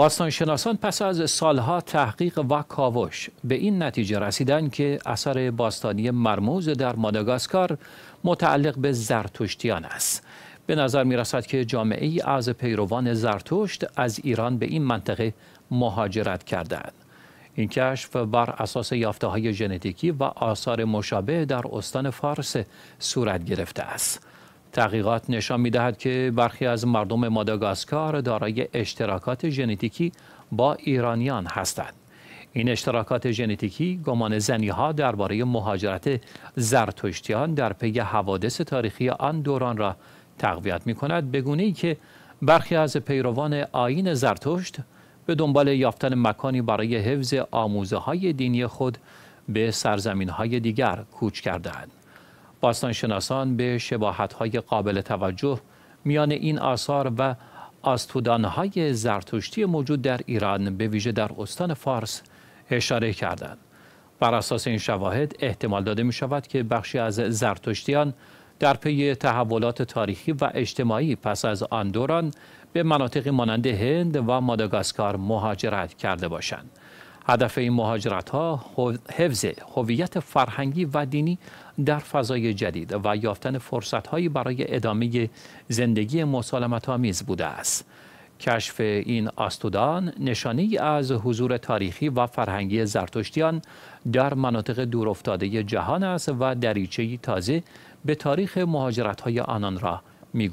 باستانشناسان پس از سالها تحقیق و کاوش به این نتیجه رسیدن که اثر باستانی مرموز در ماداگاسکار متعلق به زرتشتیان است. به نظر می رسد که جامعه ای از پیروان زرتشت از ایران به این منطقه مهاجرت کردند. این کشف بر اساس یافته های ژنتیکی و آثار مشابه در استان فارس صورت گرفته است. تحقیقات نشان میدهد که برخی از مردم ماداگاسکار دارای اشتراکات ژنتیکی با ایرانیان هستند. این اشتراکات ژنتیکی گمان زنی ها درباره مهاجرت زرتشتیان در پی حوادث تاریخی آن دوران را تقویت می کند بگونه ای که برخی از پیروان آین زرتشت به دنبال یافتن مکانی برای حفظ آموزه های دینی خود به سرزمین های دیگر کوچ کردند. باستانشناسان به های قابل توجه میان این آثار و های زرتشتی موجود در ایران به ویژه در استان فارس اشاره کردند. بر اساس این شواهد احتمال داده می شود که بخشی از زرتشتیان در پی تحولات تاریخی و اجتماعی پس از آن دوران به مناطقی مانند هند و ماداگاسکار مهاجرت کرده باشند. هدف این مهاجرت ها حفظ هویت فرهنگی و دینی در فضای جدید و یافتن فرصت هایی برای ادامه زندگی مسالمت آمیز بوده است. کشف این آستودان نشانی از حضور تاریخی و فرهنگی زرتشتیان در مناطق دورافتاده جهان است و دریچه تازه به تاریخ مهاجرت های آنان را می